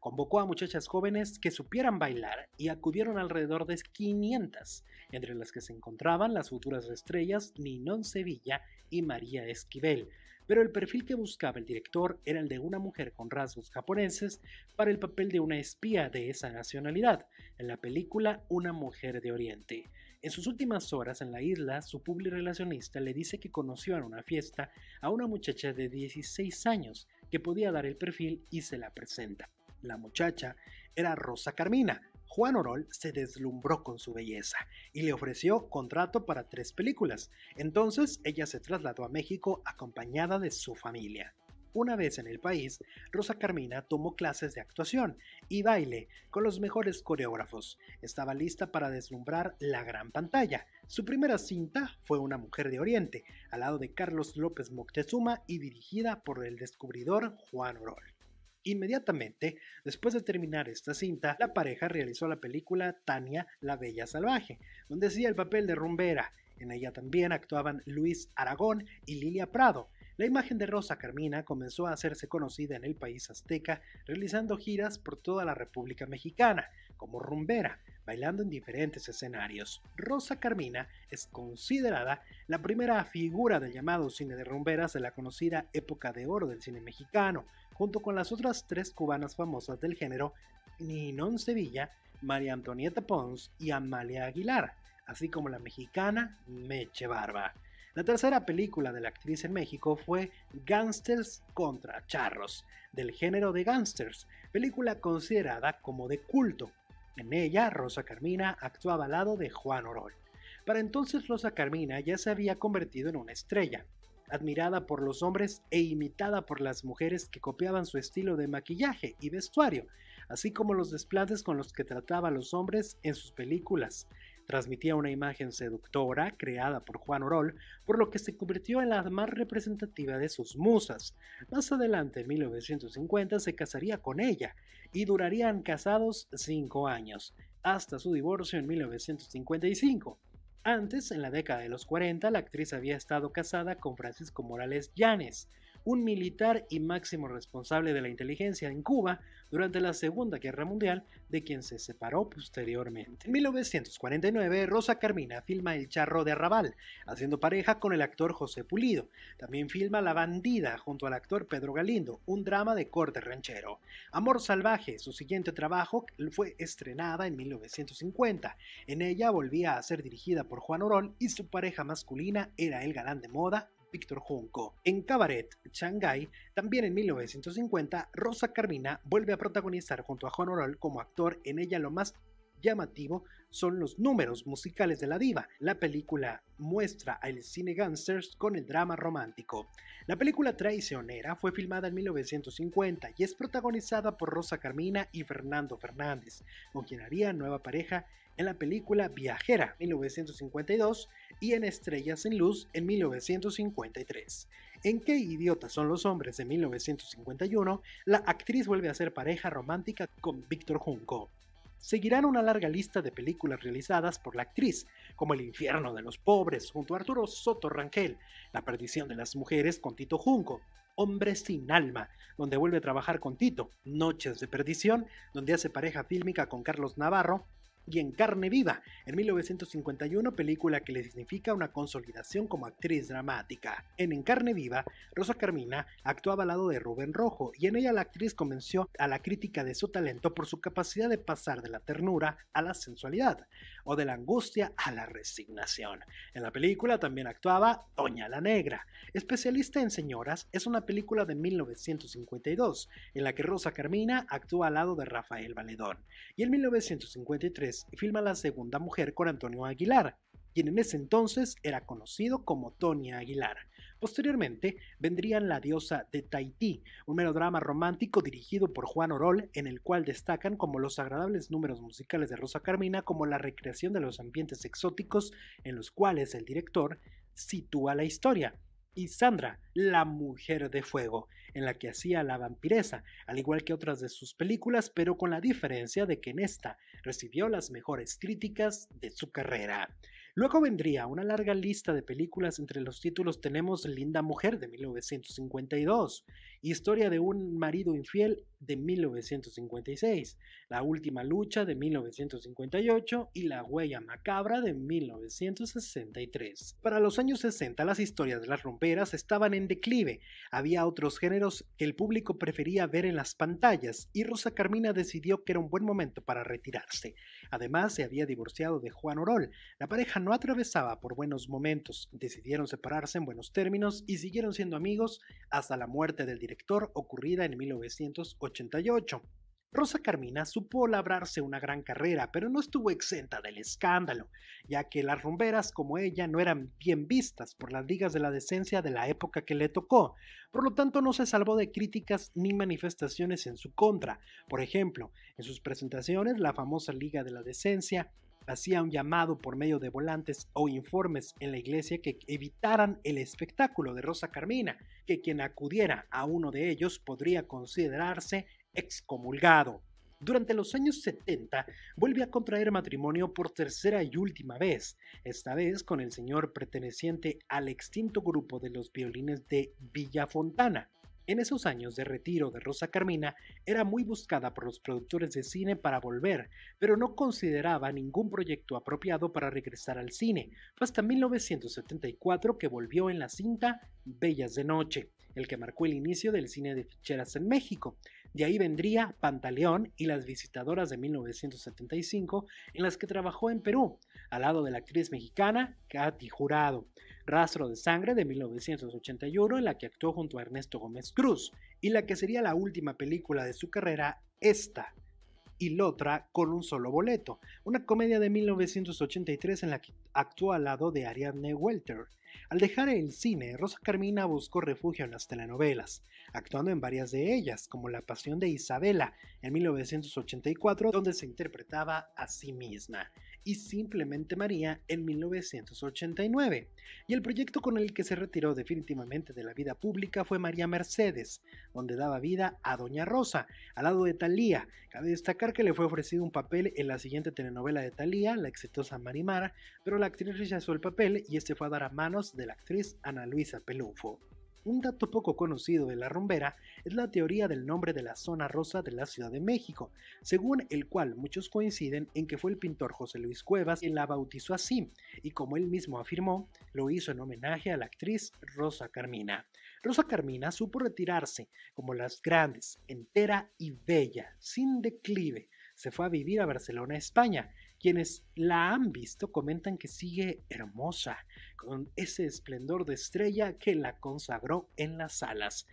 convocó a muchachas jóvenes que supieran bailar y acudieron alrededor de 500, entre las que se encontraban las futuras estrellas Ninon Sevilla y María Esquivel. Pero el perfil que buscaba el director era el de una mujer con rasgos japoneses para el papel de una espía de esa nacionalidad, en la película Una mujer de Oriente. En sus últimas horas en la isla, su public relacionista le dice que conoció en una fiesta a una muchacha de 16 años, que podía dar el perfil y se la presenta. La muchacha era Rosa Carmina. Juan Orol se deslumbró con su belleza y le ofreció contrato para tres películas. Entonces ella se trasladó a México acompañada de su familia. Una vez en el país, Rosa Carmina tomó clases de actuación y baile con los mejores coreógrafos. Estaba lista para deslumbrar la gran pantalla. Su primera cinta fue Una mujer de Oriente, al lado de Carlos López Moctezuma y dirigida por el descubridor Juan Orol. Inmediatamente, después de terminar esta cinta, la pareja realizó la película Tania la Bella Salvaje, donde hacía el papel de rumbera. En ella también actuaban Luis Aragón y Lilia Prado, la imagen de Rosa Carmina comenzó a hacerse conocida en el país azteca, realizando giras por toda la República Mexicana, como rumbera, bailando en diferentes escenarios. Rosa Carmina es considerada la primera figura del llamado cine de rumberas de la conocida época de oro del cine mexicano, junto con las otras tres cubanas famosas del género, Ninón Sevilla, María Antonieta Pons y Amalia Aguilar, así como la mexicana Meche Barba. La tercera película de la actriz en México fue Gangsters contra Charros, del género de gangsters, película considerada como de culto. En ella, Rosa Carmina actuaba al lado de Juan Orol. Para entonces Rosa Carmina ya se había convertido en una estrella, admirada por los hombres e imitada por las mujeres que copiaban su estilo de maquillaje y vestuario, así como los desplantes con los que trataba los hombres en sus películas. Transmitía una imagen seductora creada por Juan Orol, por lo que se convirtió en la más representativa de sus musas. Más adelante, en 1950, se casaría con ella y durarían casados cinco años, hasta su divorcio en 1955. Antes, en la década de los 40, la actriz había estado casada con Francisco Morales Llanes, un militar y máximo responsable de la inteligencia en Cuba durante la Segunda Guerra Mundial, de quien se separó posteriormente. En 1949, Rosa Carmina filma El Charro de Arrabal, haciendo pareja con el actor José Pulido. También filma La Bandida junto al actor Pedro Galindo, un drama de corte ranchero. Amor Salvaje, su siguiente trabajo, fue estrenada en 1950. En ella volvía a ser dirigida por Juan Orol y su pareja masculina era el galán de moda Víctor Junco. En Cabaret, Shanghai, también en 1950, Rosa Carmina vuelve a protagonizar junto a Juan Oral como actor en ella lo más llamativo son los números musicales de la diva. La película muestra al cine gangsters con el drama romántico. La película Traicionera fue filmada en 1950 y es protagonizada por Rosa Carmina y Fernando Fernández, con quien haría nueva pareja en la película Viajera 1952 y en Estrellas en Luz en 1953. En Qué idiotas son los hombres de 1951, la actriz vuelve a ser pareja romántica con Víctor Junco. Seguirán una larga lista de películas realizadas por la actriz, como El infierno de los pobres junto a Arturo Soto Rangel, La perdición de las mujeres con Tito Junco, Hombre sin alma, donde vuelve a trabajar con Tito, Noches de perdición, donde hace pareja fílmica con Carlos Navarro, y en Carne Viva, en 1951, película que le significa una consolidación como actriz dramática. En En Carne Viva, Rosa Carmina actuaba al lado de Rubén Rojo y en ella la actriz convenció a la crítica de su talento por su capacidad de pasar de la ternura a la sensualidad o de la angustia a la resignación. En la película también actuaba Doña la Negra. Especialista en señoras es una película de 1952 en la que Rosa Carmina actúa al lado de Rafael Valedón y en 1953 filma La Segunda Mujer con Antonio Aguilar, quien en ese entonces era conocido como Tony Aguilar. Posteriormente vendrían La diosa de Tahití, un melodrama romántico dirigido por Juan Orol, en el cual destacan como los agradables números musicales de Rosa Carmina como la recreación de los ambientes exóticos en los cuales el director sitúa la historia y Sandra, la mujer de fuego, en la que hacía la vampiresa, al igual que otras de sus películas, pero con la diferencia de que en esta recibió las mejores críticas de su carrera. Luego vendría una larga lista de películas, entre los títulos tenemos Linda Mujer de 1952 Historia de un marido infiel de 1956, La última lucha de 1958 y La huella macabra de 1963. Para los años 60 las historias de las romperas estaban en declive, había otros géneros que el público prefería ver en las pantallas y Rosa Carmina decidió que era un buen momento para retirarse. Además se había divorciado de Juan Orol, la pareja no atravesaba por buenos momentos, decidieron separarse en buenos términos y siguieron siendo amigos hasta la muerte del director director ocurrida en 1988. Rosa Carmina supo labrarse una gran carrera, pero no estuvo exenta del escándalo, ya que las rumberas como ella no eran bien vistas por las ligas de la decencia de la época que le tocó, por lo tanto no se salvó de críticas ni manifestaciones en su contra. Por ejemplo, en sus presentaciones la famosa Liga de la Decencia hacía un llamado por medio de volantes o informes en la iglesia que evitaran el espectáculo de Rosa Carmina, que quien acudiera a uno de ellos podría considerarse excomulgado. Durante los años 70 vuelve a contraer matrimonio por tercera y última vez, esta vez con el señor perteneciente al extinto grupo de los violines de Villafontana. En esos años de retiro de Rosa Carmina era muy buscada por los productores de cine para volver, pero no consideraba ningún proyecto apropiado para regresar al cine, fue pues hasta 1974 que volvió en la cinta Bellas de Noche, el que marcó el inicio del cine de ficheras en México. De ahí vendría Pantaleón y Las Visitadoras de 1975, en las que trabajó en Perú, al lado de la actriz mexicana Katy Jurado. Rastro de Sangre de 1981, en la que actuó junto a Ernesto Gómez Cruz, y la que sería la última película de su carrera, esta, y la otra con un solo boleto, una comedia de 1983 en la que actuó al lado de Ariadne Welter. Al dejar el cine, Rosa Carmina buscó refugio en las telenovelas, actuando en varias de ellas, como La Pasión de Isabela en 1984, donde se interpretaba a sí misma y Simplemente María en 1989, y el proyecto con el que se retiró definitivamente de la vida pública fue María Mercedes, donde daba vida a Doña Rosa, al lado de Talía. Cabe destacar que le fue ofrecido un papel en la siguiente telenovela de Talía, la exitosa Marimara, pero la actriz rechazó el papel y este fue a dar a manos de la actriz Ana Luisa Pelufo. Un dato poco conocido de la rumbera es la teoría del nombre de la zona rosa de la Ciudad de México, según el cual muchos coinciden en que fue el pintor José Luis Cuevas quien la bautizó así, y como él mismo afirmó, lo hizo en homenaje a la actriz Rosa Carmina. Rosa Carmina supo retirarse como las grandes, entera y bella, sin declive, se fue a vivir a Barcelona, España. Quienes la han visto comentan que sigue hermosa, con ese esplendor de estrella que la consagró en las salas.